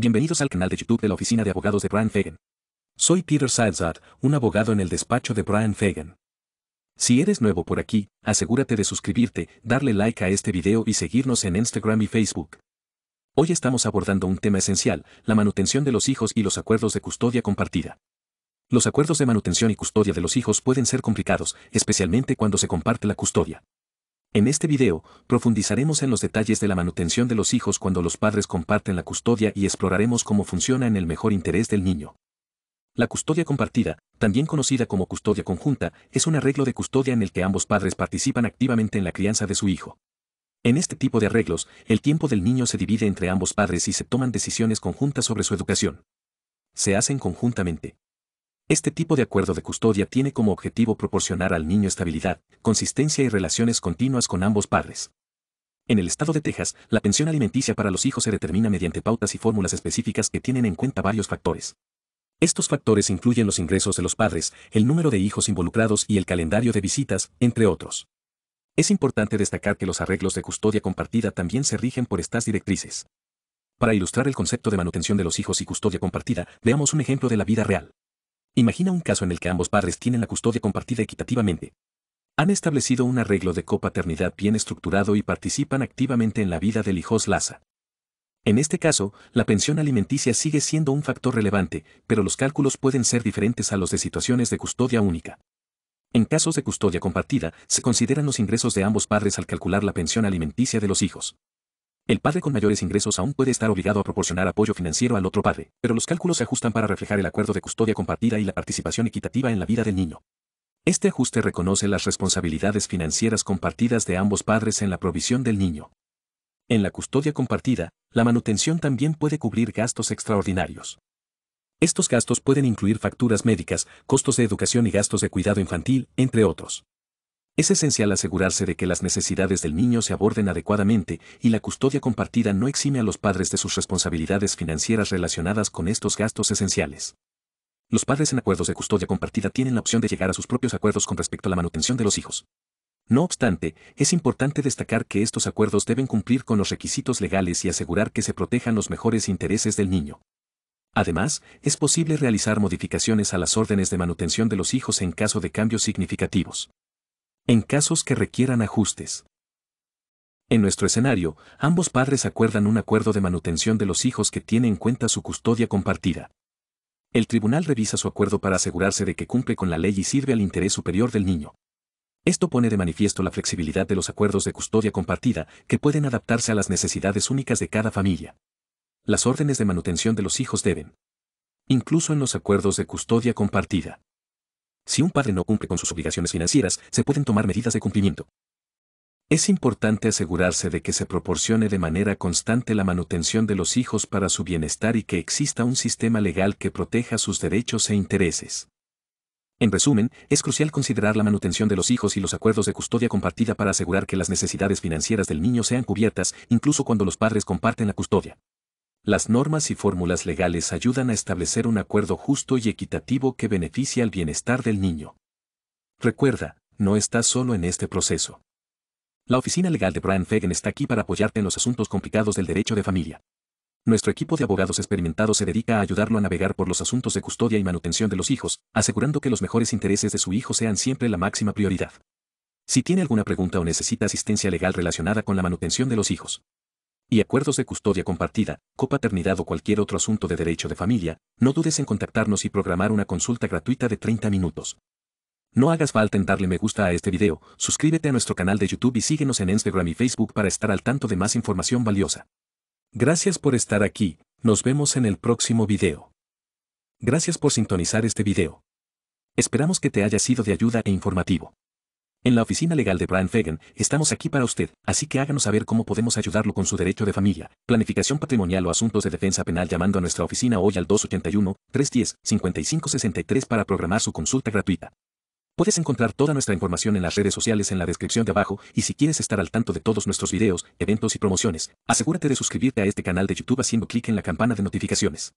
Bienvenidos al canal de YouTube de la oficina de abogados de Brian Fagan. Soy Peter Salzad, un abogado en el despacho de Brian Fagan. Si eres nuevo por aquí, asegúrate de suscribirte, darle like a este video y seguirnos en Instagram y Facebook. Hoy estamos abordando un tema esencial, la manutención de los hijos y los acuerdos de custodia compartida. Los acuerdos de manutención y custodia de los hijos pueden ser complicados, especialmente cuando se comparte la custodia. En este video, profundizaremos en los detalles de la manutención de los hijos cuando los padres comparten la custodia y exploraremos cómo funciona en el mejor interés del niño. La custodia compartida, también conocida como custodia conjunta, es un arreglo de custodia en el que ambos padres participan activamente en la crianza de su hijo. En este tipo de arreglos, el tiempo del niño se divide entre ambos padres y se toman decisiones conjuntas sobre su educación. Se hacen conjuntamente. Este tipo de acuerdo de custodia tiene como objetivo proporcionar al niño estabilidad, consistencia y relaciones continuas con ambos padres. En el estado de Texas, la pensión alimenticia para los hijos se determina mediante pautas y fórmulas específicas que tienen en cuenta varios factores. Estos factores incluyen los ingresos de los padres, el número de hijos involucrados y el calendario de visitas, entre otros. Es importante destacar que los arreglos de custodia compartida también se rigen por estas directrices. Para ilustrar el concepto de manutención de los hijos y custodia compartida, veamos un ejemplo de la vida real. Imagina un caso en el que ambos padres tienen la custodia compartida equitativamente. Han establecido un arreglo de copaternidad bien estructurado y participan activamente en la vida del hijos Laza. En este caso, la pensión alimenticia sigue siendo un factor relevante, pero los cálculos pueden ser diferentes a los de situaciones de custodia única. En casos de custodia compartida, se consideran los ingresos de ambos padres al calcular la pensión alimenticia de los hijos. El padre con mayores ingresos aún puede estar obligado a proporcionar apoyo financiero al otro padre, pero los cálculos se ajustan para reflejar el acuerdo de custodia compartida y la participación equitativa en la vida del niño. Este ajuste reconoce las responsabilidades financieras compartidas de ambos padres en la provisión del niño. En la custodia compartida, la manutención también puede cubrir gastos extraordinarios. Estos gastos pueden incluir facturas médicas, costos de educación y gastos de cuidado infantil, entre otros. Es esencial asegurarse de que las necesidades del niño se aborden adecuadamente y la custodia compartida no exime a los padres de sus responsabilidades financieras relacionadas con estos gastos esenciales. Los padres en acuerdos de custodia compartida tienen la opción de llegar a sus propios acuerdos con respecto a la manutención de los hijos. No obstante, es importante destacar que estos acuerdos deben cumplir con los requisitos legales y asegurar que se protejan los mejores intereses del niño. Además, es posible realizar modificaciones a las órdenes de manutención de los hijos en caso de cambios significativos en casos que requieran ajustes. En nuestro escenario, ambos padres acuerdan un acuerdo de manutención de los hijos que tiene en cuenta su custodia compartida. El tribunal revisa su acuerdo para asegurarse de que cumple con la ley y sirve al interés superior del niño. Esto pone de manifiesto la flexibilidad de los acuerdos de custodia compartida, que pueden adaptarse a las necesidades únicas de cada familia. Las órdenes de manutención de los hijos deben, incluso en los acuerdos de custodia compartida, si un padre no cumple con sus obligaciones financieras, se pueden tomar medidas de cumplimiento. Es importante asegurarse de que se proporcione de manera constante la manutención de los hijos para su bienestar y que exista un sistema legal que proteja sus derechos e intereses. En resumen, es crucial considerar la manutención de los hijos y los acuerdos de custodia compartida para asegurar que las necesidades financieras del niño sean cubiertas, incluso cuando los padres comparten la custodia. Las normas y fórmulas legales ayudan a establecer un acuerdo justo y equitativo que beneficia al bienestar del niño. Recuerda, no estás solo en este proceso. La oficina legal de Brian Fagan está aquí para apoyarte en los asuntos complicados del derecho de familia. Nuestro equipo de abogados experimentados se dedica a ayudarlo a navegar por los asuntos de custodia y manutención de los hijos, asegurando que los mejores intereses de su hijo sean siempre la máxima prioridad. Si tiene alguna pregunta o necesita asistencia legal relacionada con la manutención de los hijos, y acuerdos de custodia compartida, copaternidad o cualquier otro asunto de derecho de familia, no dudes en contactarnos y programar una consulta gratuita de 30 minutos. No hagas falta en darle me gusta a este video, suscríbete a nuestro canal de YouTube y síguenos en Instagram y Facebook para estar al tanto de más información valiosa. Gracias por estar aquí, nos vemos en el próximo video. Gracias por sintonizar este video. Esperamos que te haya sido de ayuda e informativo. En la oficina legal de Brian Fagan, estamos aquí para usted, así que háganos saber cómo podemos ayudarlo con su derecho de familia, planificación patrimonial o asuntos de defensa penal llamando a nuestra oficina hoy al 281-310-5563 para programar su consulta gratuita. Puedes encontrar toda nuestra información en las redes sociales en la descripción de abajo y si quieres estar al tanto de todos nuestros videos, eventos y promociones, asegúrate de suscribirte a este canal de YouTube haciendo clic en la campana de notificaciones.